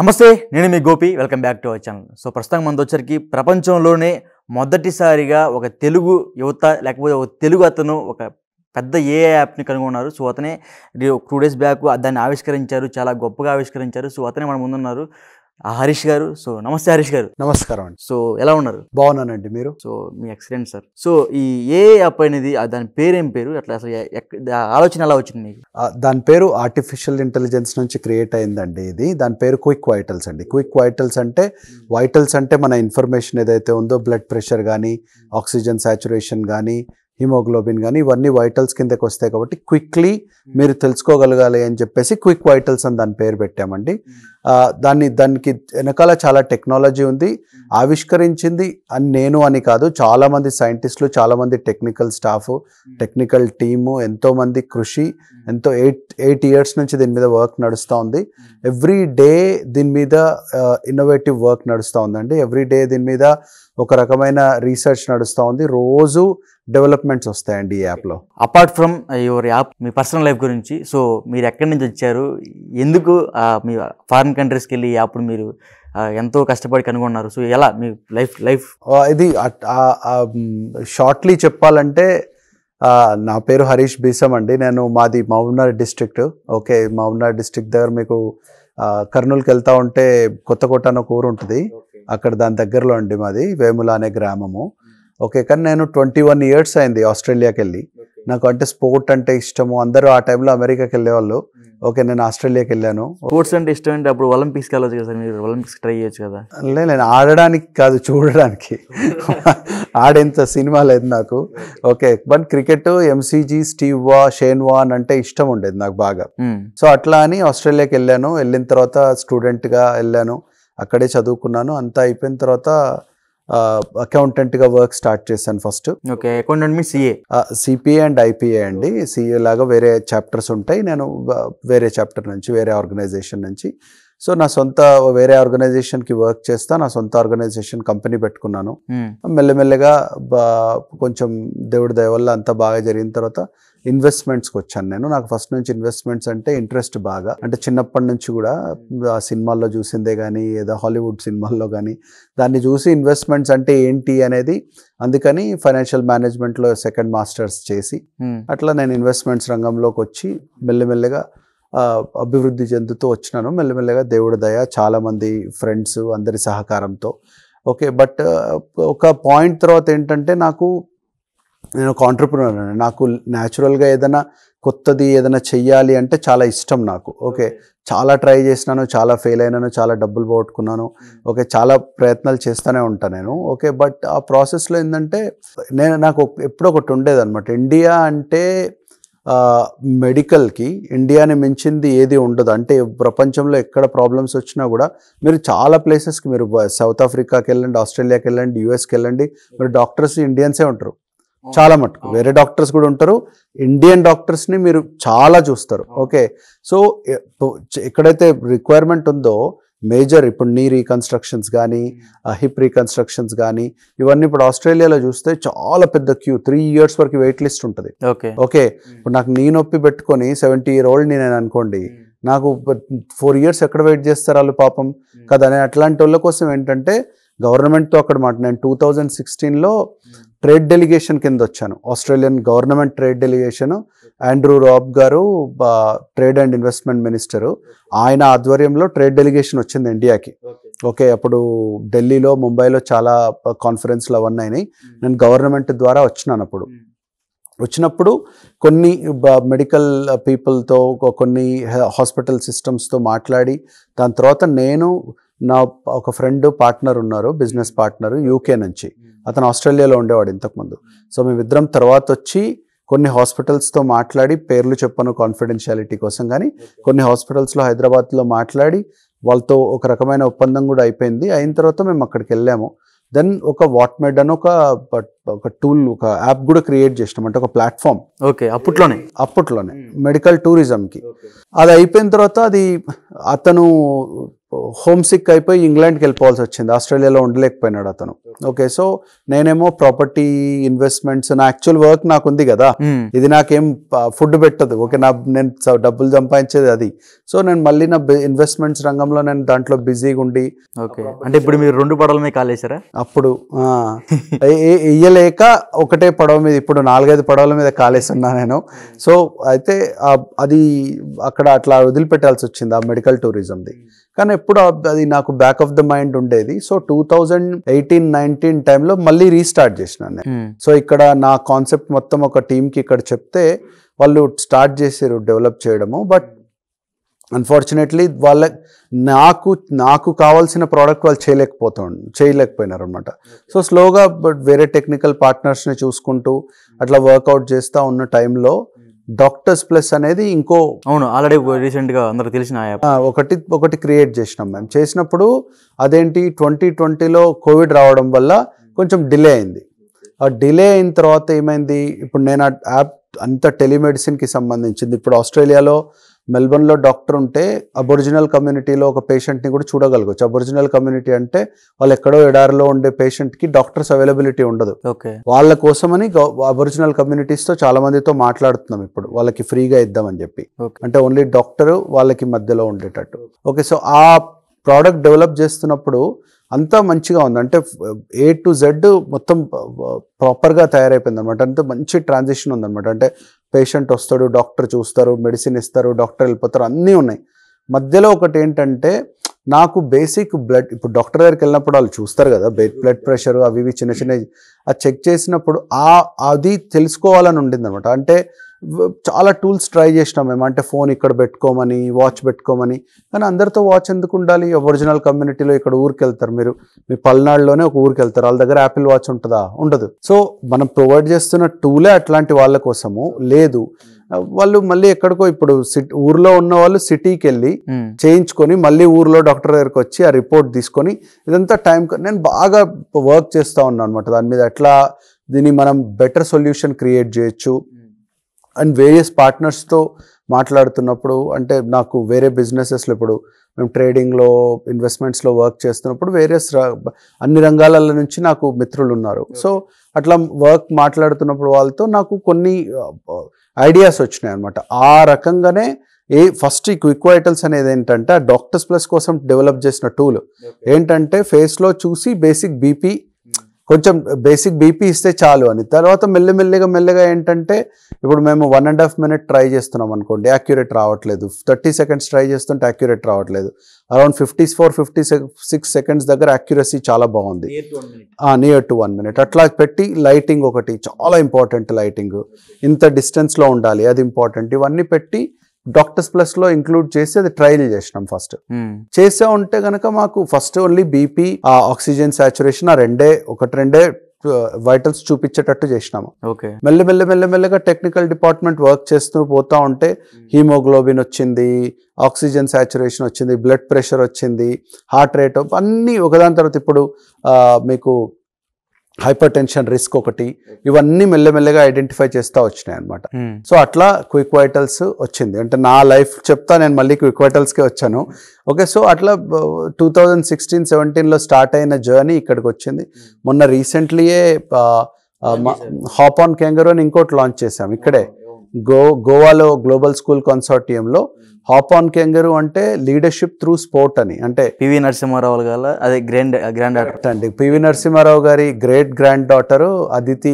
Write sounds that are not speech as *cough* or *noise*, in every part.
నమస్తే నేను మీ Gopi welcome back to our channel so ప్రస్తుతం మనతో వచ్చరికి ప్రపంచంలోనే మొదటిసారిగా ఒక తెలుగు యువత లేకపోతే ఒక తెలుగు అతను ఒక పెద్ద ఏ యాప్ని కనుగొన్నారు సో అతనే టూ డేస్ బ్యాక్ దాన్ని ఆవిష్కరించారు చాలా గొప్పగా ఆవిష్కరించారు సో అతనే మన ముందున్నారు హరీష్ గారు సో నమస్తే హరీష్ గారు నమస్కారం అండి సో ఎలా ఉన్నారు బాగున్నానండి మీరు సో మీ ఎక్సిడెంట్ సార్ సో ఈ ఏ యాప్ అనేది దాని పేరేం పేరు అట్లా అసలు ఆలోచన ఎలా వచ్చింది మీకు దాని పేరు ఆర్టిఫిషియల్ ఇంటెలిజెన్స్ నుంచి క్రియేట్ అయిందండి ఇది దాని పేరు క్విక్ వైటల్స్ అండి క్విక్ వైటల్స్ అంటే వైటల్స్ hmm. అంటే మన ఇన్ఫర్మేషన్ ఏదైతే ఉందో బ్లడ్ ప్రెషర్ కానీ ఆక్సిజన్ సాచురేషన్ కానీ హిమోగ్లోబిన్ కానీ ఇవన్నీ వైటల్స్ కిందకి వస్తాయి కాబట్టి క్విక్లీ మీరు తెలుసుకోగలగాలి అని చెప్పేసి క్విక్ వైటల్స్ అని దాని పేరు పెట్టామండి దాన్ని దానికి వెనకాల చాలా టెక్నాలజీ ఉంది ఆవిష్కరించింది అని నేను అని కాదు చాలామంది సైంటిస్టులు చాలామంది టెక్నికల్ స్టాఫ్ టెక్నికల్ టీము ఎంతోమంది కృషి ఎంతో ఎయిట్ ఎయిట్ ఇయర్స్ నుంచి దీని మీద వర్క్ నడుస్తూ ఉంది ఎవ్రీ డే దీని మీద ఇన్నోవేటివ్ వర్క్ నడుస్తూ ఉందండి ఎవ్రీ డే దీని మీద ఒక రకమైన రీసెర్చ్ నడుస్తూ ఉంది రోజు డెవలప్మెంట్స్ వస్తాయండి ఈ యాప్లో అపార్ట్ ఫ్రమ్ యువర్ యాప్ మీ పర్సనల్ లైఫ్ గురించి సో మీరు ఎక్కడి నుంచి వచ్చారు ఎందుకు uh, మీ ఫారిన్ కంట్రీస్కి వెళ్ళి ఈ యాప్ను మీరు uh, ఎంతో కష్టపడి కనుగొన్నారు సో ఎలా మీ లైఫ్ లైఫ్ ఇది షార్ట్లీ చెప్పాలంటే నా పేరు హరీష్ బీసం అండి నేను మాది Mahabubnagar district okay Mahabubnagar district దగ్గర మీకు కర్నూలుకి వెళ్తూ ఉంటే కొత్త కోట ఒక ఊరు ఉంటుంది అక్కడ దాని దగ్గరలో అండి మాది వేముల అనే గ్రామము ఓకే కానీ నేను ట్వంటీ వన్ ఇయర్స్ అయింది ఆస్ట్రేలియాకి వెళ్ళి నాకు అంటే స్పోర్ట్ అంటే ఇష్టము అందరూ ఆ టైంలో అమెరికాకి వెళ్ళేవాళ్ళు ఓకే నేను ఆస్ట్రేలియాకి వెళ్ళాను స్పోర్ట్స్ అంటే ఇష్టం అంటే అప్పుడు ఒలింపిక్స్కి వెళ్ళచ్చు కదా మీరు ఒలింపిక్స్ ట్రై చేయొచ్చు కదా లేదు నేను ఆడడానికి కాదు చూడడానికి *laughs* ఆడేంత సినిమా లేదు నాకు okay but cricket MCG Steve Waugh Shane Waugh అని అంటే ఇష్టం ఉండేది నాకు బాగా సో అట్లా అని ఆస్ట్రేలియాకి వెళ్ళాను వెళ్ళిన తర్వాత స్టూడెంట్గా వెళ్ళాను అక్కడే చదువుకున్నాను అంతా అయిపోయిన తర్వాత అకౌంటెంట్గా వర్క్ స్టార్ట్ చేశాను ఫస్ట్ ఓకే అకౌంటెంట్ మీ సిఏ సిపిఏ అండ్ ఐపీఏ అండి సిఏ లాగా వేరే చాప్టర్స్ ఉంటాయి నేను వేరే చాప్టర్ నుంచి వేరే ఆర్గనైజేషన్ నుంచి సో నా సొంత వేరే ఆర్గనైజేషన్కి వర్క్ చేస్తా నా సొంత ఆర్గనైజేషన్ కంపెనీ పెట్టుకున్నాను మెల్లమెల్లగా కొంచెం దేవుడి దయ వల్ల అంతా బాగా జరిగిన తర్వాత ఇన్వెస్ట్మెంట్స్కి వచ్చాను నేను నాకు ఫస్ట్ నుంచి ఇన్వెస్ట్మెంట్స్ అంటే ఇంట్రెస్ట్ బాగా అంటే చిన్నప్పటి నుంచి కూడా ఆ సినిమాల్లో చూసిందే కానీ ఏదో హాలీవుడ్ సినిమాల్లో కానీ దాన్ని చూసి ఇన్వెస్ట్మెంట్స్ అంటే ఏంటి అనేది అందుకని ఫైనాన్షియల్ మేనేజ్మెంట్లో సెకండ్ మాస్టర్స్ చేసి అట్లా నేను ఇన్వెస్ట్మెంట్స్ రంగంలోకి వచ్చి మెల్లమెల్లగా అభివృద్ధి చెందుతూ వచ్చినాను మెల్లమెల్లగా దేవుడి దయ చాలామంది ఫ్రెండ్స్ అందరి సహకారంతో ఓకే బట్ ఒక పాయింట్ తర్వాత ఏంటంటే నాకు నేను ఒక నాకు న్యాచురల్గా ఏదైనా కొత్తది ఏదైనా చెయ్యాలి అంటే చాలా ఇష్టం నాకు ఓకే చాలా ట్రై చేసినాను చాలా ఫెయిల్ అయినాను చాలా డబ్బులు పోగొట్టుకున్నాను ఓకే చాలా ప్రయత్నాలు చేస్తూనే ఉంటాను నేను ఓకే బట్ ఆ ప్రాసెస్లో ఏంటంటే నేను నాకు ఎప్పుడో ఒకటి అనమాట ఇండియా అంటే మెడికల్కి ఇండియాని మించింది ఏది ఉండదు అంటే ప్రపంచంలో ఎక్కడ ప్రాబ్లమ్స్ వచ్చినా కూడా మీరు చాలా ప్లేసెస్కి మీరు సౌత్ ఆఫ్రికాకి వెళ్ళండి ఆస్ట్రేలియాకి వెళ్ళండి యూఎస్కి వెళ్ళండి మీరు డాక్టర్స్ ఇండియన్సే ఉంటారు చాలా మటుకు వేరే డాక్టర్స్ కూడా ఉంటారు ఇండియన్ డాక్టర్స్ని మీరు చాలా చూస్తారు ఓకే సో ఎక్కడైతే రిక్వైర్మెంట్ ఉందో మేజర్ ఇప్పుడు నీ రీకన్స్ట్రక్షన్స్ కానీ హిప్ రీకన్స్ట్రక్షన్స్ కానీ ఇవన్నీ ఇప్పుడు ఆస్ట్రేలియాలో చూస్తే చాలా పెద్ద క్యూ త్రీ ఇయర్స్ వరకు వెయిట్ లిస్ట్ ఉంటుంది ఓకే ఓకే hmm. ఇప్పుడు నాకు నీ నొప్పి పెట్టుకొని సెవెంటీ ఇయర్ ఓల్డ్ నేను అనుకోండి hmm. నాకు ఫోర్ ఇయర్స్ ఎక్కడ వెయిట్ చేస్తారు వాళ్ళు పాపం hmm. కదా అట్లాంటి వాళ్ళ కోసం ఏంటంటే గవర్నమెంట్తో అక్కడ మాట నేను టూ థౌజండ్ సిక్స్టీన్లో ట్రేడ్ డెలిగేషన్ కింద వచ్చాను Australian government trade delegation Andrew Robb గారు ట్రేడ్ అండ్ ఇన్వెస్ట్మెంట్ మినిస్టరు ఆయన ఆధ్వర్యంలో ట్రేడ్ డెలిగేషన్ వచ్చింది ఇండియాకి ఓకే అప్పుడు ఢిల్లీలో ముంబైలో చాలా కాన్ఫరెన్స్లు అవన్నీ అయినాయి నేను గవర్నమెంట్ ద్వారా వచ్చినాను అప్పుడు వచ్చినప్పుడు కొన్ని మెడికల్ పీపుల్తో కొన్ని హాస్పిటల్ సిస్టమ్స్తో మాట్లాడి దాని తర్వాత నేను నా ఒక ఫ్రెండ్ పార్ట్నర్ ఉన్నారు బిజినెస్ పార్ట్నర్ యూకే నుంచి అతను ఆస్ట్రేలియాలో ఉండేవాడు ఇంతకుముందు సో మేమిద్దరం తర్వాత వచ్చి కొన్ని హాస్పిటల్స్తో మాట్లాడి పేర్లు చెప్పను కాన్ఫిడెన్షియాలిటీ కోసం కానీ కొన్ని హాస్పిటల్స్లో హైదరాబాద్లో మాట్లాడి వాళ్ళతో ఒక రకమైన ఒప్పందం కూడా అయిపోయింది అయిన తర్వాత మేము అక్కడికి వెళ్ళాము దెన్ ఒక వాట్మెడ్ అని ఒక ఒక టూల్ ఒక యాప్ కూడా క్రియేట్ చేసినాం అంటే ఒక ప్లాట్ఫామ్ ఓకే అప్పట్లోనే అప్పట్లోనే మెడికల్ hmm. టూరిజంకి అది అయిపోయిన తర్వాత అది అతను హోమ్ సిక్ అయిపోయి ఇంగ్లాండ్కి వెళ్ళిపోవాల్సి వచ్చింది ఆస్ట్రేలియాలో ఉండలేకపోయినాడు అతను ఓకే సో నేనేమో ప్రాపర్టీ ఇన్వెస్ట్మెంట్స్ నా యాక్చువల్ వర్క్ నాకు ఉంది కదా ఇది నాకేం ఫుడ్ పెట్టదు ఓకే నా నేను డబ్బులు సంపాదించేది అది సో నేను మళ్ళీ నా ఇన్వెస్ట్మెంట్స్ రంగంలో నేను దాంట్లో బిజీగా ఉండి ఓకే అంటే ఇప్పుడు మీరు రెండు పడవల మీద కాలేసారా అప్పుడు ఇయ్యలేక ఒకటే పడవ మీద ఇప్పుడు నాలుగైదు పడవల మీద కాలేసున్నా నేను సో అయితే అది అక్కడ అట్లా వదిలిపెట్టాల్సి వచ్చింది ఆ మెడికల్ టూరిజంది కానీ ఎప్పుడు అది నాకు బ్యాక్ ఆఫ్ ద మైండ్ ఉండేది so two thousand eighteen nineteen టైంలో మళ్ళీ రీస్టార్ట్ చేసిన నేను hmm. సో ఇక్కడ నా కాన్సెప్ట్ మొత్తం ఒక టీంకి ఇక్కడ చెప్తే వాళ్ళు స్టార్ట్ చేసారు డెవలప్ చేయడము బట్ అన్ఫార్చునేట్లీ వాళ్ళ నాకు నాకు కావాల్సిన ప్రోడక్ట్ వాళ్ళు చేయలేకపోతా చేయలేకపోయినారు అనమాట సో స్లోగా బట్ వేరే టెక్నికల్ పార్ట్నర్స్ని చూసుకుంటూ అట్లా వర్కౌట్ చేస్తూ ఉన్న టైంలో డాక్టర్స్ ప్లస్ అనేది ఇంకో అవును ఆల్రెడీ రీసెంట్గా అందరికి తెలిసిన ఒకటి ఒకటి క్రియేట్ చేసినాం మేము చేసినప్పుడు అదేంటి ట్వంటీ ట్వంటీలో కోవిడ్ రావడం వల్ల కొంచెం డిలే అయింది ఆ డిలే అయిన తర్వాత ఏమైంది ఇప్పుడు నేను ఆ యాప్ అంత టెలిమెడిసిన్కి సంబంధించింది ఇప్పుడు ఆస్ట్రేలియాలో మెల్బర్న్లో డాక్టర్ ఉంటే అబొరిజినల్ కమ్యూనిటీలో ఒక పేషెంట్ని కూడా చూడగలగచ్చు అబొరిజినల్ కమ్యూనిటీ అంటే వాళ్ళు ఎక్కడో ఎడారిలో ఉండే పేషెంట్కి డాక్టర్స్ అవైలబిలిటీ ఉండదు వాళ్ళ కోసమని అబొరిజినల్ కమ్యూనిటీస్తో చాలా మందితో మాట్లాడుతున్నాం ఇప్పుడు వాళ్ళకి ఫ్రీగా ఇద్దామని చెప్పి అంటే ఓన్లీ డాక్టర్ వాళ్ళకి మధ్యలో ఉండేటట్టు ఓకే సో ఆ ప్రోడక్ట్ డెవలప్ చేస్తున్నప్పుడు అంతా మంచిగా ఉంది అంటే ఏ టు జెడ్ మొత్తం ప్రాపర్గా తయారైపోయింది అనమాట అంత మంచి ట్రాన్జిషన్ ఉందనమాట అంటే పేషెంట్ వస్తాడు డాక్టర్ చూస్తారు మెడిసిన్ ఇస్తారు డాక్టర్ వెళ్ళిపోతారు అన్నీ ఉన్నాయి మధ్యలో ఒకటి ఏంటంటే నాకు బేసిక్ బ్లడ్ ఇప్పుడు డాక్టర్ దగ్గరికి వెళ్ళినప్పుడు వాళ్ళు చూస్తారు కదా బ్లడ్ ప్రెషర్ అవి ఇవి చిన్న చిన్న అది చెక్ చేసినప్పుడు ఆ అది తెలుసుకోవాలని ఉండింది అనమాట అంటే చాలా టూల్స్ ట్రై చేసినాం మేము అంటే ఫోన్ ఇక్కడ పెట్టుకోమని వాచ్ పెట్టుకోమని కానీ అందరితో వాచ్ ఎందుకు ఉండాలి ఒరిజినల్ కమ్యూనిటీలో ఇక్కడ ఊరికి వెళ్తారు మీరు మీ పల్నాడులోనే ఒక ఊరికి వెళ్తారు వాళ్ళ దగ్గర యాపిల్ వాచ్ ఉంటుందా ఉండదు సో మనం ప్రొవైడ్ చేస్తున్న టూలే అట్లాంటి వాళ్ళ కోసము లేదు hmm. వాళ్ళు మళ్ళీ ఎక్కడికో ఇప్పుడు సిటీ ఊర్లో ఉన్న వాళ్ళు సిటీకి వెళ్ళి hmm. చేయించుకొని మళ్ళీ ఊర్లో డాక్టర్ దగ్గరికి వచ్చి ఆ రిపోర్ట్ తీసుకొని ఇదంతా టైం నేను బాగా వర్క్ చేస్తూ ఉన్నాను అనమాట దాని మీద ఎట్లా దీన్ని మనం బెటర్ సొల్యూషన్ క్రియేట్ చేయొచ్చు hmm. అండ్ వేరియస్ పార్ట్నర్స్తో మాట్లాడుతున్నప్పుడు అంటే నాకు వేరే బిజినెసెస్లో ఇప్పుడు మేము ట్రేడింగ్లో ఇన్వెస్ట్మెంట్స్లో వర్క్ చేస్తున్నప్పుడు వేరియస్ అన్ని రంగాల నుంచి నాకు మిత్రులు ఉన్నారు సో అట్లా వర్క్ మాట్లాడుతున్నప్పుడు వాళ్ళతో నాకు కొన్ని ఐడియాస్ uh, వచ్చినాయి అనమాట ఆ రకంగానే ఏ ఫస్ట్ ఈ క్విక్ వైటల్స్ అనేది ఏంటంటే ఆ డాక్టర్స్ ప్లస్ కోసం డెవలప్ చేసిన టూల్ ఏంటంటే ఫేస్లో చూసి బేసిక్ బీపీ కొంచెం బేసిక్ బీపీ ఇస్తే చాలు అని తర్వాత మెల్లమెల్లిగా మెల్లగా ఏంటంటే ఇప్పుడు మేము one and half minute try చేస్తున్నాం అనుకోండి యాక్యురేట్ రావట్లేదు థర్టీ సెకండ్స్ ట్రై చేస్తుంటే యాక్యురేట్ రావట్లేదు around fifty four fifty six seconds దగ్గర యాక్యురసీ చాలా బాగుంది నియర్ టు వన్ మినిట్ అట్లా పెట్టి లైటింగ్ ఒకటి చాలా ఇంపార్టెంట్ లైటింగ్ ఇంత డిస్టెన్స్లో ఉండాలి అది ఇంపార్టెంట్ ఇవన్నీ పెట్టి డాక్టర్స్ ప్లస్ లో ఇంక్లూడ్ చేసి అది ట్రయల్ చేసినాం ఫస్ట్ hmm. చేసే ఉంటే గనక మాకు ఫస్ట్ ఓన్లీ బీపీ ఆ ఆక్సిజన్ సాచురేషన్ ఆ రెండే ఒకటి రెండే వైటల్స్ చూపించేటట్టు చేసినాము మెల్ల మెల్ల మెల్ల మెల్లగా టెక్నికల్ డిపార్ట్మెంట్ వర్క్ చేస్తూ పోతా ఉంటే హీమోగ్లోబిన్ hmm. వచ్చింది ఆక్సిజన్ సాచురేషన్ వచ్చింది బ్లడ్ ప్రెషర్ వచ్చింది హార్ట్ రేట్ అన్నీ ఒకదాని తర్వాత ఇప్పుడు మీకు హైపర్ టెన్షన్ రిస్క్ ఒకటి ఇవన్నీ మెల్లమెల్లగా ఐడెంటిఫై చేస్తూ వచ్చినాయి అనమాట hmm. సో అట్లా క్విక్ వైటల్స్ వచ్చింది అంటే నా లైఫ్ చెప్తా నేను మళ్ళీ క్విక్ వైటల్స్కే వచ్చాను ఓకే సో అట్లా టూ థౌజండ్ సిక్స్టీన్ సెవెంటీన్లో స్టార్ట్ అయిన జర్నీ ఇక్కడికి వచ్చింది hmm. మొన్న రీసెంట్లీయే హాప్ ఆన్ కెంగరోని అని ఇంకోటి లాంచ్ చేసాం ఇక్కడే గో గోవాలో గ్లోబల్ స్కూల్ కన్సార్టియంలో hmm. హాప్ ఆన్ కెంగరు అంటే లీడర్షిప్ త్రూ స్పోర్ట్ అని అంటే పివి నరసింహారావు గారు అదే గ్రాండ్ గ్రాండ్ డాటర్ అండి పివి నరసింహారావు గారి great grand daughter Aditi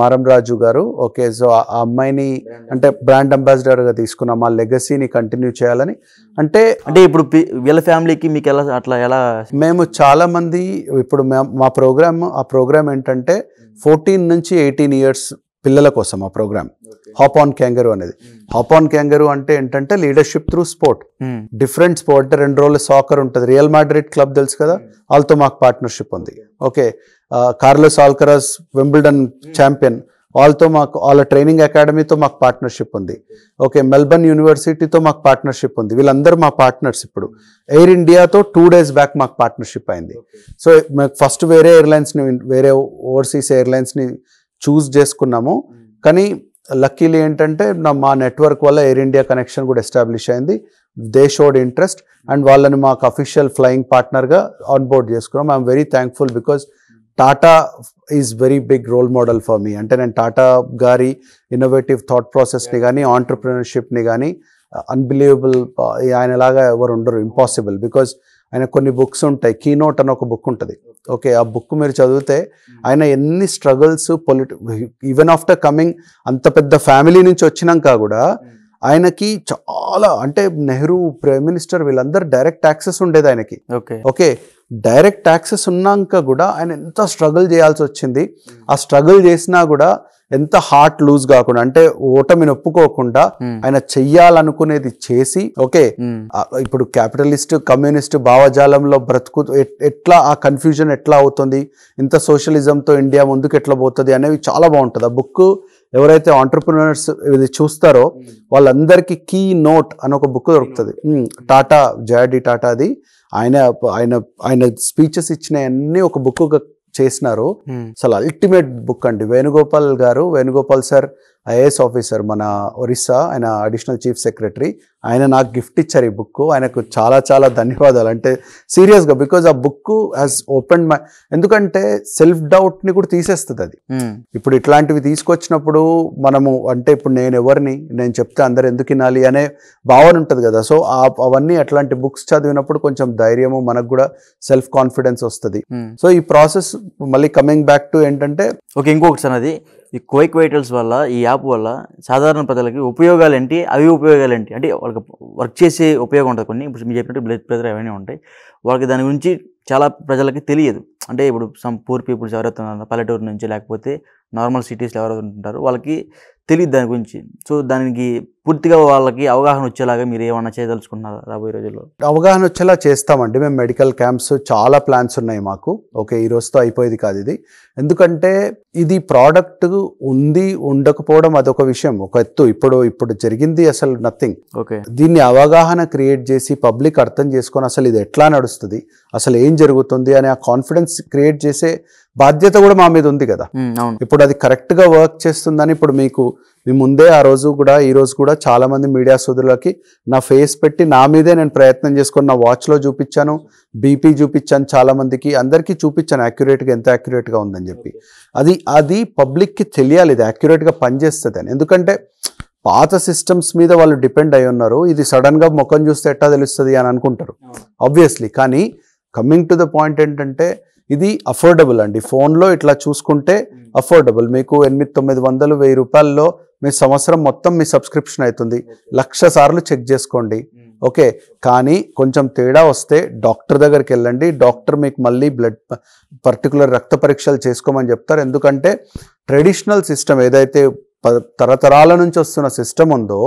Maramraju గారు ఓకే సో ఆ అమ్మాయిని అంటే బ్రాండ్ అంబాసిడర్గా తీసుకున్నాం ఆ లెగసీని కంటిన్యూ చేయాలని అంటే అంటే ఇప్పుడు వీళ్ళ ఫ్యామిలీకి మీకు ఎలా అట్లా ఎలా మేము చాలామంది ఇప్పుడు మా ప్రోగ్రామ్ ఆ ప్రోగ్రామ్ ఏంటంటే hmm. ఫోర్టీన్ నుంచి ఎయిటీన్ ఇయర్స్ పిల్లల కోసం ఆ ప్రోగ్రామ్ హాప్ ఆన్ క్యాంగరు అనేది హాప్ ఆన్ క్యాంగరు అంటే ఏంటంటే leadership through sport different sport అంటే రెండు రోజులు సాకర్ ఉంటుంది రియల్ మాడ్రిడ్ క్లబ్ తెలుసు కదా hmm. వాళ్ళతో మాకు పార్ట్నర్షిప్ ఉంది okay Carlos Alcaraz Wimbledon champion వాళ్ళతో మాకు వాళ్ళ ట్రైనింగ్ అకాడమీతో మాకు పార్ట్నర్షిప్ ఉంది ఓకే మెల్బర్న్ యూనివర్సిటీతో మాకు పార్ట్నర్షిప్ ఉంది వీళ్ళందరూ మా పార్ట్నర్స్ ఇప్పుడు ఎయిర్ ఇండియాతో టూ డేస్ బ్యాక్ మాకు పార్ట్నర్షిప్ అయింది సో మాకు ఫస్ట్ వేరే ఎయిర్లైన్స్ని వేరే ఓవర్సీస్ ఎయిర్లైన్స్ని చూస్ చేసుకున్నాము కానీ లక్కీలీ ఏంటంటే నా మా నెట్వర్క్ వల్ల ఎయిర్ ఇండియా కనెక్షన్ కూడా ఎస్టాబ్లిష్ అయింది దే షోడ్ ఇంట్రెస్ట్ అండ్ వాళ్ళని మాకు అఫీషియల్ ఫ్లయింగ్ పార్ట్నర్గా ఆన్ బోర్డ్ చేసుకున్నాం I'm very thankful because Tata is very big role model for me అంటే నేను టాటా గారి ఇన్నోవేటివ్ థాట్ ప్రాసెస్ని కానీ ఆంటర్ప్రినర్షిప్ని కానీ అన్బిలీవబుల్ ఆయనలాగా ఎవరు ఉండరు ఇంపాసిబుల్ బికాజ్ ఆయన కొన్ని బుక్స్ ఉంటాయి కీనోట్ అని ఒక బుక్ ఉంటుంది ఓకే ఆ బుక్ మీరు చదివితే ఆయన ఎన్ని స్ట్రగుల్స్ పొలిటి ఈవెన్ ఆఫ్టర్ కమింగ్ అంత పెద్ద ఫ్యామిలీ నుంచి వచ్చినాక కూడా ఆయనకి చాలా అంటే నెహ్రూ ప్రైమ్ మినిస్టర్ వీళ్ళందరూ డైరెక్ట్ ట్యాక్సెస్ ఉండేది ఆయనకి ఓకే డైరెక్ట్ ట్యాక్సెస్ ఉన్నాక కూడా ఆయన ఎంత స్ట్రగుల్ చేయాల్సి వచ్చింది ఆ స్ట్రగుల్ చేసినా కూడా ఎంత హార్ట్ లూజ్ కాకుండా అంటే ఓటమి ఒప్పుకోకుండా ఆయన చెయ్యాలనుకునేది చేసి ఓకే ఇప్పుడు క్యాపిటలిస్ట్ కమ్యూనిస్ట్ భావజాలంలో బ్రతుకు ఎట్లా ఆ కన్ఫ్యూజన్ ఎట్లా అవుతుంది ఇంత సోషలిజంతో ఇండియా ముందుకు ఎట్లా పోతుంది అనేవి చాలా బాగుంటుంది ఆ బుక్ ఎవరైతే ఆంటర్ప్రినర్స్ ఇది చూస్తారో వాళ్ళందరికీ కీ నోట్ అని ఒక బుక్ దొరుకుతుంది టాటా జయాడి టాటాది ఆయన ఆయన ఆయన స్పీచెస్ ఇచ్చిన అన్ని ఒక బుక్ చేసినారు అసలు అల్టిమేట్ బుక్ అండి వేణుగోపాల్ గారు వేణుగోపాల్ సార్ ఐఏఎస్ ఆఫీసర్ మన ఒరిస్సా ఆయన అడిషనల్ చీఫ్ సెక్రటరీ ఆయన నాకు గిఫ్ట్ ఇచ్చారు ఈ బుక్ ఆయనకు చాలా చాలా ధన్యవాదాలు అంటే సీరియస్గా because a book has open my ఎందుకంటే సెల్ఫ్ డౌట్ని కూడా తీసేస్తుంది అది hmm. ఇప్పుడు ఇట్లాంటివి తీసుకొచ్చినప్పుడు మనము అంటే ఇప్పుడు నేను ఎవరిని నేను చెప్తే అందరు ఎందుకు వినాలి అనే భావన ఉంటుంది కదా సో అవన్నీ అట్లాంటి బుక్స్ చదివినప్పుడు కొంచెం ధైర్యము మనకు కూడా సెల్ఫ్ కాన్ఫిడెన్స్ వస్తుంది hmm. సో ఈ ప్రాసెస్ మళ్ళీ కమింగ్ బ్యాక్ టు ఏంటంటే ఓకే ఇంకొకటి సార్ అది ఈ కోయిక్ వెహికల్స్ వల్ల ఈ యాప్ వల్ల సాధారణ ప్రజలకి ఉపయోగాలు ఏంటి అవి ఉపయోగాలు ఏంటి అంటే వాళ్ళకి వర్క్ చేసే ఉపయోగం ఉంటుంది కొన్ని ఇప్పుడు మీరు చెప్పినట్టు బ్లడ్ ప్రెషర్ అవన్నీ ఉంటాయి వాళ్ళకి దాని గురించి చాలా ప్రజలకి తెలియదు అంటే ఇప్పుడు సమ్ పూర్ పీపుల్స్ ఎవరైతే ఉన్నారో పల్లెటూరు నుంచి లేకపోతే నార్మల్ సిటీస్లో ఎవరైతే ఉంటారో వాళ్ళకి తెలియదు దాని గురించి సో దానికి పూర్తిగా వాళ్ళకి అవగాహన వచ్చేలాగా మీరు ఏమన్నా చేయదలుచుకున్నారా రాబోయే రోజుల్లో అవగాహన వచ్చేలా చేస్తామండి మేము మెడికల్ క్యాంప్స్ చాలా ప్లాన్స్ ఉన్నాయి మాకు ఓకే ఈ రోజుతో అయిపోయేది కాదు ఇది ఎందుకంటే ఇది ప్రోడక్ట్ ఉంది ఉండకపోవడం అదొక విషయం ఒక ఎత్తు ఇప్పుడు ఇప్పుడు జరిగింది అసలు నథింగ్ ఓకే దీన్ని అవగాహన క్రియేట్ చేసి పబ్లిక్ అర్థం చేసుకొని అసలు ఇది ఎట్లా నడుస్తుంది అసలు ఏం జరుగుతుంది అని ఆ కాన్ఫిడెన్స్ క్రియేట్ చేసే బాధ్యత కూడా మా మీద ఉంది కదా ఇప్పుడు అది కరెక్ట్గా వర్క్ చేస్తుందని ఇప్పుడు మీకు మీ ముందే ఆ రోజు కూడా ఈ రోజు కూడా చాలామంది మీడియా సోదరులకి నా ఫేస్ పెట్టి నా మీదే నేను ప్రయత్నం చేసుకుని నా వాచ్లో చూపించాను బీపీ చూపించాను చాలామందికి అందరికీ చూపించాను యాక్యురేట్గా ఎంత యాక్యురేట్గా ఉందని చెప్పి అది అది పబ్లిక్కి తెలియాలి ఇది యాక్యురేట్గా పనిచేస్తుంది అని ఎందుకంటే పాత సిస్టమ్స్ మీద వాళ్ళు డిపెండ్ అయి ఉన్నారు ఇది సడన్గా ముఖం చూస్తే ఎట్టా తెలుస్తుంది అని అనుకుంటారు ఆబ్వియస్లీ కానీ కమింగ్ టు ద పాయింట్ ఏంటంటే ఇది అఫోర్డబుల్ అండి ఫోన్లో ఇట్లా చూసుకుంటే అఫోర్డబుల్ మీకు ఎనిమిది తొమ్మిది వందలు వెయ్యి రూపాయల్లో మీ సంవత్సరం మొత్తం మీ సబ్స్క్రిప్షన్ అవుతుంది లక్ష సార్లు చెక్ చేసుకోండి ఓకే hmm. కానీ కొంచెం తేడా వస్తే డాక్టర్ దగ్గరికి వెళ్ళండి డాక్టర్ మీకు మళ్ళీ బ్లడ్ పర్టికులర్ రక్త పరీక్షలు చేసుకోమని చెప్తారు ఎందుకంటే ట్రెడిషనల్ సిస్టమ్ ఏదైతే తరతరాల నుంచి వస్తున్న సిస్టమ్ ఉందో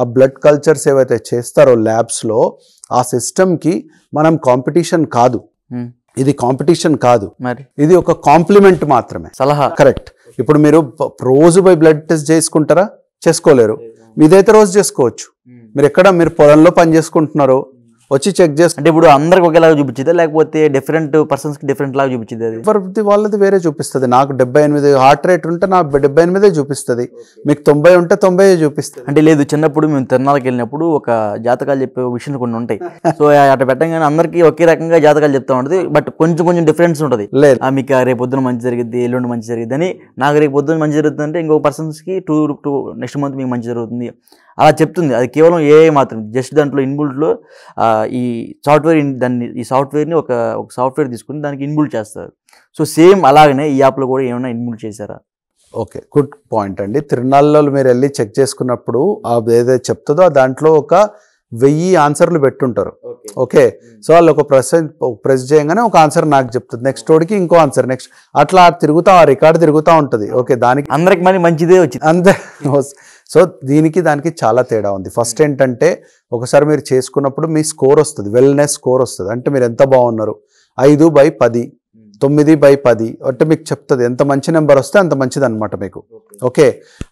ఆ బ్లడ్ కల్చర్స్ ఏవైతే చేస్తారో ల్యాబ్స్లో ఆ సిస్టమ్కి మనం కాంపిటీషన్ కాదు hmm. ఇది కాంపిటీషన్ కాదు మరి ఇది ఒక కాంప్లిమెంట్ మాత్రమే సలహా కరెక్ట్ ఇప్పుడు మీరు రోజు పోయి బ్లడ్ టెస్ట్ చేసుకుంటారా చేసుకోలేరు మీదైతే రోజు చేసుకోవచ్చు మీరు ఎక్కడ మీరు పొలంలో పని చేసుకుంటున్నారో వచ్చి చెక్ చేసి అంటే ఇప్పుడు అందరికి ఒకేలాగా చూపించింది లేకపోతే డిఫరెంట్ పర్సన్స్కి డిఫరెంట్ లాగా చూపించింది అది ప్రతి వాళ్ళది వేరే చూపిస్తుంది నాకు డెబ్బై ఎనిమిది హార్ట్ రేట్ ఉంటే నాకు డెబ్బై ఎనిమిదే చూపిస్తుంది మీకు తొంభై ఉంటే తొంభై చూపిస్తుంది అంటే లేదు చిన్నప్పుడు మేము తిరునాళ్ళకి వెళ్ళినప్పుడు ఒక జాతకాలు చెప్పే విషయాలు కొన్ని ఉంటాయి సో అటు పెట్టంగానే అందరికీ ఒకే రకంగా జాతకాలు చెప్తా ఉంటుంది బట్ కొంచెం కొంచెం డిఫరెన్స్ ఉంటుంది లేదు మీకు రేపు పొద్దున మంచి జరిగింది ఎల్లుండి మంచి జరిగింది అని నాకు రేపు పొద్దున మంచి జరుగుతుంది అంటే ఇంకో పర్సన్స్కి టూ టూ నెక్స్ట్ మంత్ మీకు మంచి జరుగుతుంది అలా చెప్తుంది అది కేవలం ఏఐ మాత్రం జస్ట్ దాంట్లో ఇన్బుల్ట్లో ఈ సాఫ్ట్వేర్ దాన్ని ఈ సాఫ్ట్వేర్ని ఒక ఒక సాఫ్ట్వేర్ తీసుకుని దానికి ఇన్బుల్ట్ చేస్తారు సో సేమ్ అలాగనే ఈ యాప్లో కూడా ఏమైనా ఇన్బుల్ట్ చేశారా ఓకే గుడ్ పాయింట్ అండి తిరునాళ్ళలో మీరు వెళ్ళి చెక్ చేసుకున్నప్పుడు ఏదైతే చెప్తుందో దాంట్లో ఒక వెయ్యి ఆన్సర్లు పెట్టుంటారు ఓకే సో వాళ్ళు ఒక ప్రెస్ ప్రెస్ చేయగానే ఒక ఆన్సర్ నాకు చెప్తుంది నెక్స్ట్ రోడ్కి ఇంకో ఆన్సర్ నెక్స్ట్ అట్లా తిరుగుతా ఆ రికార్డు తిరుగుతూ ఉంటుంది ఓకే దానికి అందరికి మరి మంచిదే వచ్చింది అంతే సో దీనికి దానికి చాలా తేడా ఉంది ఫస్ట్ ఏంటంటే ఒకసారి మీరు చేసుకున్నప్పుడు మీ స్కోర్ వస్తుంది వెల్నెస్ స్కోర్ వస్తుంది అంటే మీరు ఎంత బాగున్నారు ఐదు బై పది తొమ్మిది బై పది అంటే మీకు చెప్తుంది ఎంత మంచి నెంబర్ వస్తే అంత మంచిది అనమాట మీకు ఓకే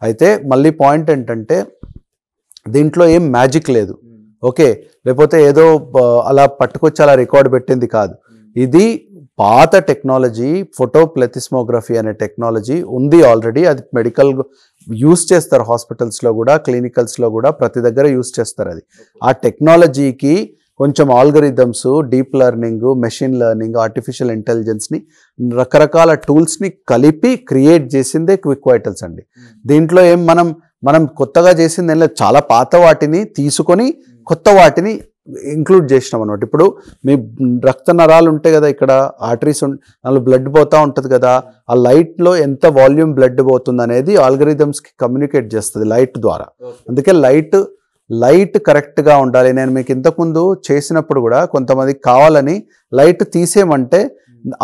అయితే మళ్ళీ పాయింట్ ఏంటంటే దీంట్లో ఏం మ్యాజిక్ లేదు ఓకే లేకపోతే ఏదో అలా పట్టుకొచ్చి అలా రికార్డ్ పెట్టింది కాదు ఇది పాత టెక్నాలజీ ఫోటో ప్లెతిస్మోగ్రఫీ అనే టెక్నాలజీ ఉంది ఆల్రెడీ అది మెడికల్ యూస్ చేస్తారు హాస్పిటల్స్లో కూడా క్లినికల్స్లో కూడా ప్రతి దగ్గర యూస్ చేస్తారు అది ఆ టెక్నాలజీకి కొంచెం algorithms deep learning machine learning artificial ఇంటెలిజెన్స్ని రకరకాల టూల్స్ని కలిపి క్రియేట్ చేసిందే క్విక్ వైటల్స్ అండి దీంట్లో ఏం మనం మనం కొత్తగా చేసిన దానిలో చాలా పాత వాటిని తీసుకొని కొత్త వాటిని ఇంక్లూడ్ చేసినాం అనమాట ఇప్పుడు మీ రక్త నరాలు ఉంటాయి కదా ఇక్కడ ఆర్టరీస్ ఉంటాయి బ్లడ్ పోతూ ఉంటుంది కదా ఆ లైట్లో ఎంత వాల్యూమ్ బ్లడ్ పోతుంది అనేది ఆల్గరిథమ్స్కి కమ్యూనికేట్ చేస్తుంది లైట్ ద్వారా అందుకే లైట్ లైట్ కరెక్ట్గా ఉండాలి నేను మీకు ఇంతకుముందు చేసినప్పుడు కూడా కొంతమంది కావాలని లైట్ తీసేయమంటే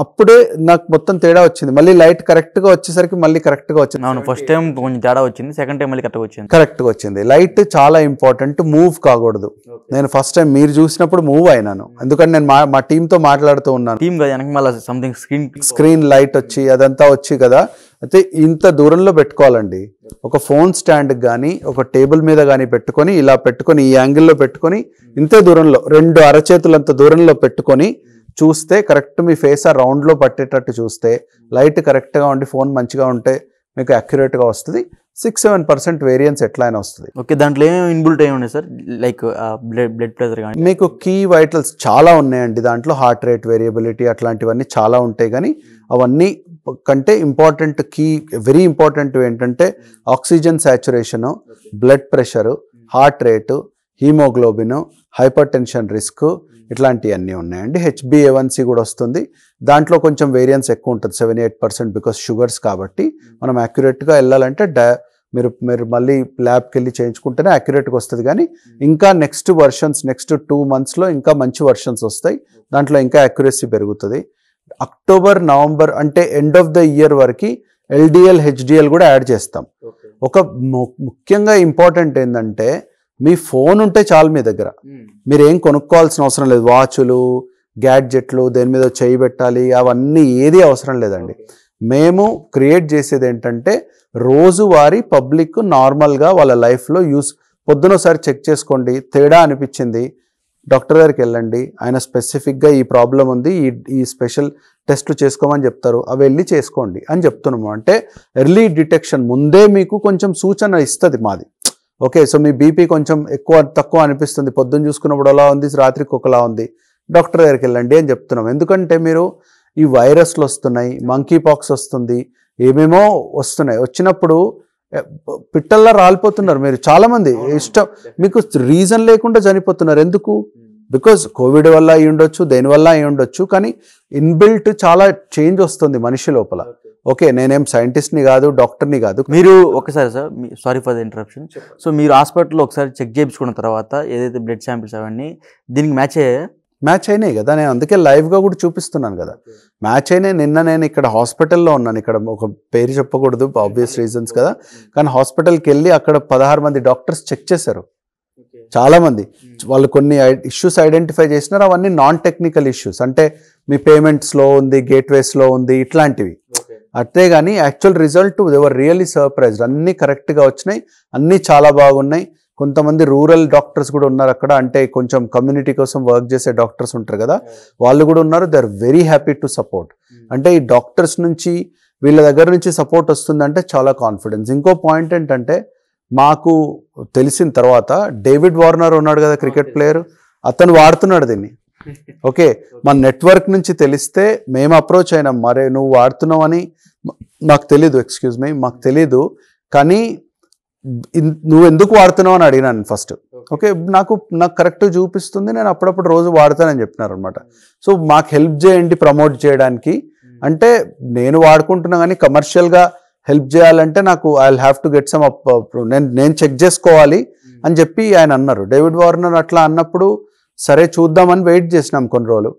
అప్పుడే నాకు మొత్తం తేడా వచ్చింది మళ్ళీ లైట్ కరెక్ట్గా వచ్చేసరికి మళ్ళీ కరెక్ట్గా వచ్చింది అవును ఫస్ట్ టైం కొంచెం తేడా వచ్చింది సెకండ్ టైం మళ్ళీ కరెక్ట్గా వచ్చింది కరెక్ట్గా వచ్చింది లైట్ చాలా ఇంపార్టెంట్ మూవ్ కాకూడదు నేను ఫస్ట్ టైం మీరు చూసినప్పుడు మూవ్ అయినాను ఎందుకంటే నేను మా మా టీంతో మాట్లాడుతూ ఉన్నాను టీమ్ కదా వెనక మళ్ళీ సంథింగ్ స్క్రీన్ స్క్రీన్ లైట్ వచ్చి అదంతా వచ్చి కదా అయితే ఇంత దూరంలో పెట్టుకోవాలండి ఒక ఫోన్ స్టాండ్ కానీ ఒక టేబుల్ మీద కానీ పెట్టుకొని ఇలా పెట్టుకొని ఈ యాంగిల్లో పెట్టుకొని ఇంతే దూరంలో రెండు అరచేతులంత దూరంలో పెట్టుకొని చూస్తే కరెక్ట్ మీ ఫేస్ ఆ రౌండ్లో పట్టేటట్టు చూస్తే లైట్ కరెక్ట్గా ఉండి ఫోన్ మంచిగా ఉంటే మీకు అక్యురేట్గా వస్తుంది సిక్స్ సెవెన్ పర్సెంట్ వేరియన్స్ ఎట్లా అయినా వస్తుంది ఓకే దాంట్లో ఏమేమి ఇన్బుల్ట్ అయ్యి ఉన్నాయి sir like blood blood pressure కానీ మీకు కీ వైటల్స్ చాలా ఉన్నాయండి దాంట్లో హార్ట్ రేట్ వేరియబిలిటీ అట్లాంటివన్నీ చాలా ఉంటాయి కానీ అవన్నీ కంటే ఇంపార్టెంట్ కీ వెరీ ఇంపార్టెంట్ ఏంటంటే oxygen saturation blood pressure heart rate haemoglobin hypertension risk ఇట్లాంటివన్నీ ఉన్నాయండి హెచ్బిఏవన్సీ కూడా వస్తుంది దాంట్లో కొంచెం వేరియన్స్ ఎక్కువ ఉంటుంది seven eight percent because sugars కాబట్టి మనం యాక్యురేట్గా వెళ్ళాలంటే డై మీరు మీరు మళ్ళీ ల్యాబ్కి వెళ్ళి చేయించుకుంటేనే యాక్యురేట్గా వస్తుంది కానీ ఇంకా నెక్స్ట్ వర్షన్స్ నెక్స్ట్ టూ మంత్స్లో ఇంకా మంచి వర్షన్స్ వస్తాయి దాంట్లో ఇంకా యాక్యురసీ పెరుగుతుంది అక్టోబర్ నవంబర్ అంటే ఎండ్ ఆఫ్ ద ఇయర్ వరకు ఎల్డిఎల్ హెచ్డిఎల్ కూడా యాడ్ చేస్తాం ఒక ముఖ్యంగా ఇంపార్టెంట్ ఏంటంటే మీ ఫోన్ ఉంటే చాలు మీ దగ్గర మీరు ఏం కొనుక్కోవాల్సిన అవసరం లేదు వాచులు గ్యాడ్జెట్లు దేని మీద చేయి పెట్టాలి అవన్నీ ఏది అవసరం లేదండి మేము క్రియేట్ చేసేది ఏంటంటే రోజువారీ పబ్లిక్ నార్మల్గా వాళ్ళ లైఫ్లో యూస్ ఒకసారి చెక్ చేసుకోండి తేడా అనిపించింది డాక్టర్ గారికి వెళ్ళండి ఆయన స్పెసిఫిక్గా ఈ ప్రాబ్లం ఉంది ఈ ఈ స్పెషల్ టెస్ట్లు చేసుకోమని చెప్తారు అవి వెళ్ళి చేసుకోండి అని చెప్తున్నాము అంటే ఎర్లీ డిటెక్షన్ ముందే మీకు కొంచెం సూచన ఇస్తుంది మాది ఓకే సో మీ బీపీ కొంచెం ఎక్కువ తక్కువ అనిపిస్తుంది పొద్దున్న చూసుకున్నప్పుడు అలా ఉంది రాత్రికి ఒకలా ఉంది డాక్టర్ దగ్గరికి వెళ్ళండి అని చెప్తున్నాం ఎందుకంటే మీరు ఈ వైరస్లు వస్తున్నాయి మంకీ పాక్స్ వస్తుంది ఏమేమో వస్తున్నాయి వచ్చినప్పుడు పిట్టల్లా రాలిపోతున్నారు మీరు చాలామంది ఇష్టం మీకు రీజన్ లేకుండా చనిపోతున్నారు ఎందుకు బికాజ్ hmm. కోవిడ్ వల్ల అయ్యి ఉండొచ్చు దేనివల్ల అయ్యి ఉండొచ్చు కానీ ఇన్బిల్ట్ చాలా చేంజ్ వస్తుంది మనిషి లోపల ఓకే నేనేం సైంటిస్ట్ని కాదు డాక్టర్ని కాదు మీరు ఒకసారి sir sorry for the interruption so మీరు హాస్పిటల్లో ఒకసారి చెక్ చేయించుకున్న తర్వాత ఏదైతే బ్లడ్ శాంపిల్స్ అవన్నీ దీనికి మ్యాచ్ అయ్యాయా మ్యాచ్ అయినాయి కదా నేను అందుకే లైవ్గా కూడా చూపిస్తున్నాను కదా మ్యాచ్ అయినాయి నిన్న నేను ఇక్కడ హాస్పిటల్లో ఉన్నాను ఇక్కడ ఒక పేరు చెప్పకూడదు ఆబ్వియస్ రీజన్స్ కదా కానీ హాస్పిటల్కి వెళ్ళి అక్కడ పదహారు మంది డాక్టర్స్ చెక్ చేశారు చాలామంది వాళ్ళు కొన్ని ఇష్యూస్ ఐడెంటిఫై చేసినారు అవన్నీ నాన్ టెక్నికల్ ఇష్యూస్ అంటే మీ పేమెంట్స్లో ఉంది గేట్వేస్లో ఉంది ఇట్లాంటివి అట్టే కానీ actual result they were really surprised అన్నీ కరెక్ట్గా వచ్చినాయి అన్నీ చాలా బాగున్నాయి కొంతమంది రూరల్ డాక్టర్స్ కూడా ఉన్నారు అక్కడ అంటే కొంచెం కమ్యూనిటీ కోసం వర్క్ చేసే డాక్టర్స్ ఉంటారు కదా వాళ్ళు కూడా ఉన్నారు they are very happy to support అంటే ఈ డాక్టర్స్ నుంచి వీళ్ళ దగ్గర నుంచి సపోర్ట్ వస్తుందంటే చాలా కాన్ఫిడెన్స్ ఇంకో పాయింట్ ఏంటంటే మాకు తెలిసిన తర్వాత డేవిడ్ వార్నర్ ఉన్నాడు కదా క్రికెట్ ప్లేయర్ అతను వాడుతున్నాడు దీన్ని *laughs* ఓకే మన నెట్వర్క్ నుంచి తెలిస్తే మేము అప్రోచ్ అయినాం మరే నువ్వు వాడుతున్నావు అని నాకు తెలీదు ఎక్స్క్యూజ్ మీ మాకు తెలీదు కానీ నువ్వు ఎందుకు వాడుతున్నావు అని అడిగినాను ఫస్ట్ ఓకే నాకు నాకు కరెక్ట్ చూపిస్తుంది నేను అప్పుడప్పుడు రోజు వాడతానని చెప్పినారు అనమాట సో మాకు హెల్ప్ చేయండి ప్రమోట్ చేయడానికి అంటే నేను వాడుకుంటున్నా కానీ కమర్షియల్గా హెల్ప్ చేయాలంటే నాకు I have to get some up నేను నేను చెక్ చేసుకోవాలి అని చెప్పి ఆయన అన్నారు డేవిడ్ వార్నర్ అట్లా అన్నప్పుడు సరే చూద్దామని వెయిట్ చేసినాం కొన్ని రోజులు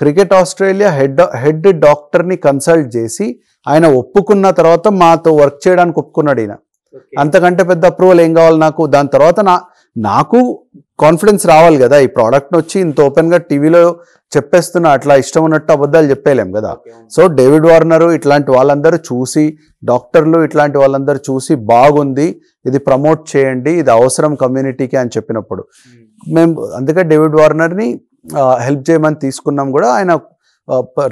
క్రికెట్ ఆస్ట్రేలియా హెడ్ హెడ్ డాక్టర్ని కన్సల్ట్ చేసి ఆయన ఒప్పుకున్న తర్వాత మాతో వర్క్ చేయడానికి ఒప్పుకున్నాడు ఈయన అంతకంటే పెద్ద అప్రూవల్ ఏం కావాలి నాకు దాని తర్వాత నా నాకు కాన్ఫిడెన్స్ రావాలి కదా ఈ ప్రోడక్ట్ని వచ్చి ఇంత ఓపెన్గా టీవీలో చెప్పేస్తున్న అట్లా ఇష్టం ఉన్నట్టు అబద్ధాలు చెప్పేయలేం కదా సో డేవిడ్ వార్నరు ఇట్లాంటి వాళ్ళందరూ చూసి డాక్టర్లు ఇట్లాంటి వాళ్ళందరూ చూసి బాగుంది ఇది ప్రమోట్ చేయండి ఇది అవసరం కమ్యూనిటీకి అని చెప్పినప్పుడు మేము అందుకే డేవిడ్ వార్నర్ని హెల్ప్ చేయమని తీసుకున్నాం కూడా ఆయన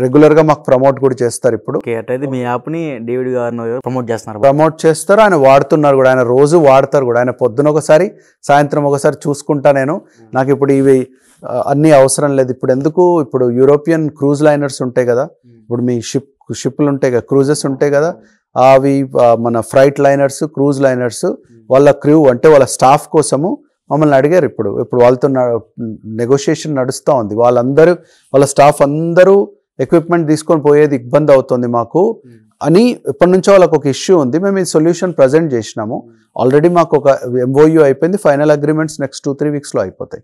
రెగ్యులర్గా మాకు ప్రమోట్ కూడా చేస్తారు ఇప్పుడు అయితే మీ యాప్ని డేవిడ్ గారు ప్రమోట్ చేస్తున్నారు ప్రమోట్ చేస్తారు ఆయన వాడుతున్నారు కూడా ఆయన రోజు వాడతారు కూడా ఆయన పొద్దున ఒకసారి సాయంత్రం ఒకసారి చూసుకుంటా నేను నాకు ఇప్పుడు ఇవి అన్నీ అవసరం లేదు ఇప్పుడు ఎందుకు ఇప్పుడు యూరోపియన్ క్రూజ్ లైనర్స్ ఉంటాయి కదా hmm. ఇప్పుడు మీ షిప్ షిప్లు ఉంటాయి కదా క్రూజెస్ ఉంటాయి కదా అవి మన ఫ్రైట్ లైనర్స్ క్రూజ్ లైనర్స్ వాళ్ళ క్రూ అంటే వాళ్ళ స్టాఫ్ కోసము మమ్మల్ని అడిగారు ఇప్పుడు ఇప్పుడు వాళ్ళతో నెగోషియేషన్ నడుస్తూ ఉంది వాళ్ళందరూ వాళ్ళ స్టాఫ్ అందరూ ఎక్విప్మెంట్ తీసుకొని పోయేది ఇబ్బంది అవుతుంది మాకు hmm. అని ఎప్పటి నుంచో వాళ్ళకు ఒక ఇష్యూ ఉంది మేము ఈ సొల్యూషన్ ప్రజెంట్ చేసినాము ఆల్రెడీ hmm. మాకు ఒక ఎంఓయూ అయిపోయింది final agreements next two three వీక్స్లో అయిపోతాయి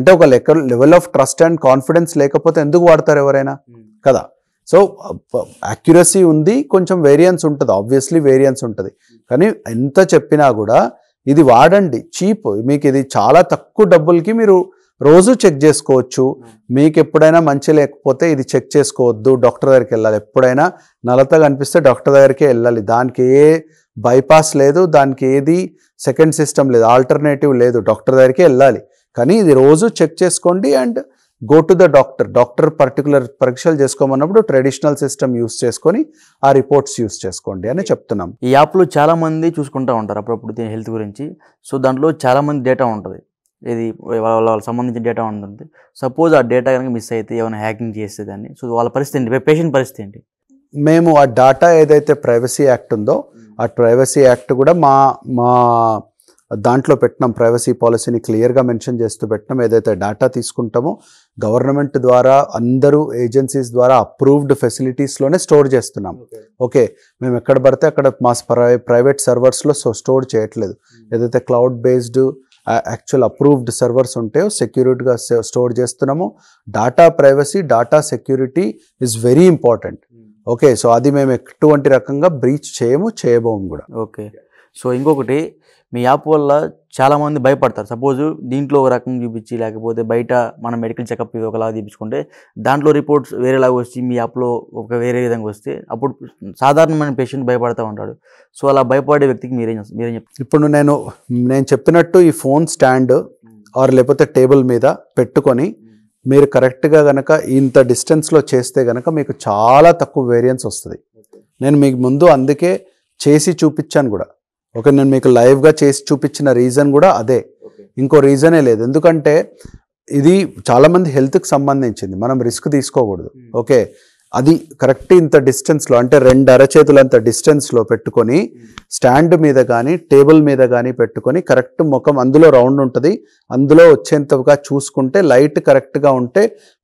అంటే ఒక లెక్క level of trust and confidence లేకపోతే ఎందుకు వాడతారు ఎవరైనా hmm. కదా సో యాక్యురసీ ఉంది కొంచెం వేరియన్స్ ఉంటుంది ఆబ్వియస్లీ వేరియన్స్ ఉంటుంది కానీ ఎంత చెప్పినా కూడా ఇది వాడండి చీప్ మీకు ఇది చాలా తక్కువ డబ్బులకి మీరు రోజు చెక్ చేసుకోవచ్చు hmm. మీకు ఎప్పుడైనా మంచి లేకపోతే ఇది చెక్ చేసుకోవద్దు డాక్టర్ దగ్గరికి వెళ్ళాలి ఎప్పుడైనా నలత కనిపిస్తే డాక్టర్ దగ్గరికే వెళ్ళాలి దానికి ఏ బైపాస్ లేదు దానికి ఏది సెకండ్ సిస్టమ్ లేదు ఆల్టర్నేటివ్ లేదు డాక్టర్ దగ్గరికి వెళ్ళాలి కానీ ఇది రోజు చెక్ చేసుకోండి and go to the doctor doctor particular పరీక్షలు చేసుకోమన్నప్పుడు ట్రెడిషనల్ సిస్టమ్ యూస్ చేసుకొని ఆ రిపోర్ట్స్ యూస్ చేసుకోండి అని చెప్తున్నాం ఈ యాప్లో చాలామంది చూసుకుంటూ ఉంటారు అప్పుడప్పుడు దీని హెల్త్ గురించి సో దాంట్లో చాలామంది డేటా ఉంటుంది ఇది వాళ్ళ వాళ్ళకి సంబంధించిన డేటా ఉంటుంది సపోజ్ ఆ డేటా కనుక మిస్ అయితే ఏమైనా హ్యాకింగ్ చేస్తే దాన్ని సో వాళ్ళ పరిస్థితి ఏంటి పేషెంట్ పరిస్థితి ఏంటి మేము ఆ డాటా ఏదైతే ప్రైవసీ యాక్ట్ ఉందో ఆ ప్రైవసీ యాక్ట్ కూడా మా మా దాంట్లో పెట్టినాం ప్రైవసీ పాలసీని క్లియర్గా మెన్షన్ చేస్తూ పెట్టినాం ఏదైతే డేటా తీసుకుంటామో గవర్నమెంట్ ద్వారా అందరూ ఏజెన్సీస్ ద్వారా అప్రూవ్డ్ ఫెసిలిటీస్లోనే స్టోర్ చేస్తున్నాం ఓకే మేము ఎక్కడ పడితే అక్కడ మా ప్రైవేట్ సర్వర్స్లో సో స్టోర్ చేయట్లేదు hmm. ఏదైతే cloud based actual approved servers ఉంటాయో సెక్యూరిటీగా స్టోర్ చేస్తున్నాము data privacy data security is very important okay so అది మేము ఎటువంటి రకంగా బ్రీచ్ చేయము చేయబోము కూడా ఓకే సో ఇంకొకటి మీ యాప్ వల్ల చాలామంది భయపడతారు సపోజ్ దీంట్లో ఒక రకం చూపించి లేకపోతే బయట మన మెడికల్ చెకప్ ఇది ఒకలాగా చూపించుకుంటే దాంట్లో రిపోర్ట్స్ వేరేలాగా వచ్చి మీ యాప్లో ఒక వేరే విధంగా వస్తే అప్పుడు సాధారణమైన పేషెంట్ భయపడతా ఉంటాడు సో అలా భయపడే వ్యక్తికి మీరేం మీరేం చెప్తారు ఇప్పుడు నేను నేను చెప్పినట్టు ఈ ఫోన్ స్టాండ్ hmm. ఆర్ లేకపోతే టేబుల్ మీద పెట్టుకొని hmm. మీరు కరెక్ట్గా కనుక ఇంత డిస్టెన్స్లో చేస్తే కనుక మీకు చాలా తక్కువ వేరియన్స్ వస్తుంది నేను మీకు ముందు అందుకే చేసి చూపించాను కూడా ఓకే నేను మీకు లైవ్గా చేసి చూపించిన రీజన్ కూడా అదే ఇంకో రీజనే లేదు ఎందుకంటే ఇది చాలామంది హెల్త్కి సంబంధించింది మనం రిస్క్ తీసుకోకూడదు hmm. ఓకే అది కరెక్ట్ ఇంత డిస్టెన్స్లో అంటే రెండు అరచేతులంత డిస్టెన్స్లో పెట్టుకొని స్టాండ్ మీద కానీ టేబుల్ మీద కానీ పెట్టుకొని కరెక్ట్ ముఖం అందులో రౌండ్ ఉంటుంది అందులో వచ్చేంతగా చూసుకుంటే లైట్ కరెక్ట్గా ఉంటే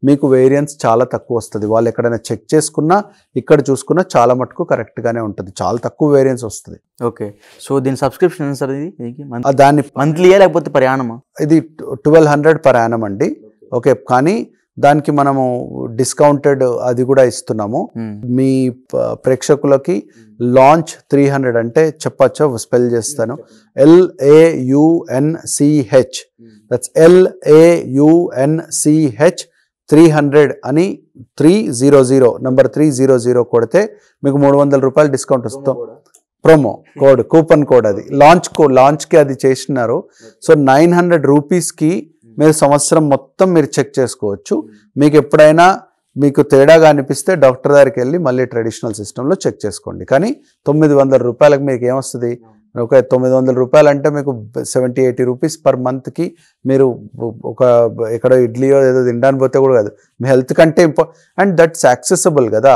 మీకు వేరియన్స్ చాలా తక్కువ వస్తుంది వాళ్ళు ఎక్కడైనా చెక్ చేసుకున్నా ఇక్కడ చూసుకున్నా చాలా మటుకు కరెక్ట్గానే ఉంటుంది చాలా తక్కువ వేరియన్స్ వస్తుంది ఓకే సో దీని సబ్స్క్రిప్షన్ సార్ ఇది దాన్ని మంత్లీయా లేకపోతే ప్రయాణమా ఇది ట్వెల్వ్ హండ్రెడ్ ప్రయాణం అండి ఓకే కానీ దానికి మనము డిస్కౌంటెడ్ అది కూడా ఇస్తున్నాము hmm. మీ ప్రేక్షకులకి లాంచ్ త్రీ హండ్రెడ్ అంటే చెప్పచ్చా స్పెల్ చేస్తాను L A U N C H that's L A U N C H three hundred అని three zero zero number three zero zero కొడితే మీకు మూడు వందల రూపాయలు డిస్కౌంట్ వస్తాం ప్రోమో కోడ్ కూపన్ కోడ్ అది లాంచ్ కో లాంచ్కి అది చేసినారు సో నైన్ హండ్రెడ్ రూపీస్కి మీరు సంవత్సరం మొత్తం మీరు చెక్ చేసుకోవచ్చు మీకు ఎప్పుడైనా మీకు తేడాగా అనిపిస్తే డాక్టర్ దగ్గరికి వెళ్ళి మళ్ళీ ట్రెడిషనల్ సిస్టంలో చెక్ చేసుకోండి కానీ తొమ్మిది వందల రూపాయలకు మీకు ఏమొస్తుంది ఒక తొమ్మిది వందల రూపాయలు అంటే మీకు సెవెంటీ ఎయిటీ రూపీస్ పర్ మంత్కి మీరు ఒక ఎక్కడో ఇడ్లీయో ఏదో తినడానికి పోతే కూడా కాదు మీ హెల్త్ కంటే ఇంపా అండ్ దట్స్ యాక్సెసబుల్ కదా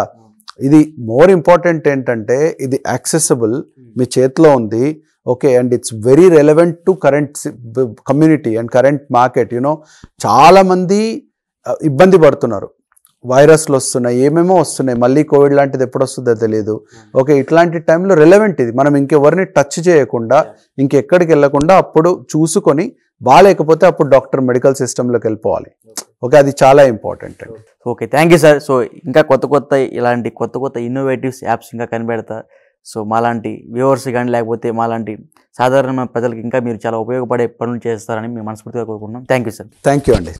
ఇది మోర్ ఇంపార్టెంట్ ఏంటంటే ఇది యాక్సెసబుల్ మీ చేతిలో ఉంది okay and it's very relevant to current community and current market you know చాలామంది ఇబ్బంది పడుతున్నారు వైరస్లు వస్తున్నాయి ఏమేమో వస్తున్నాయి మళ్ళీ కోవిడ్ లాంటిది ఎప్పుడు వస్తుందో తెలియదు ఓకే hmm. ఇట్లాంటి టైంలో రెలవెంట్ ఇది మనం ఇంకెవరిని టచ్ చేయకుండా ఇంకెక్కడికి వెళ్ళకుండా అప్పుడు చూసుకొని బాగాలేకపోతే అప్పుడు డాక్టర్ మెడికల్ సిస్టంలోకి వెళ్ళిపోవాలి ఓకే అది చాలా ఇంపార్టెంట్ అండి okay thank you sir so ఇంకా కొత్త కొత్త ఇలాంటి కొత్త కొత్త ఇన్నోవేటివ్స్ యాప్స్ ఇంకా కనిపెడతా సో మాలాంటి వ్యూవర్స్ కానీ లేకపోతే మాలాంటి సాధారణ ప్రజలకు ఇంకా మీరు చాలా ఉపయోగపడే పనులు చేస్తారని మేము మనస్ఫూర్తిగా కోరుకుంటున్నాం thank you sir thank you అండి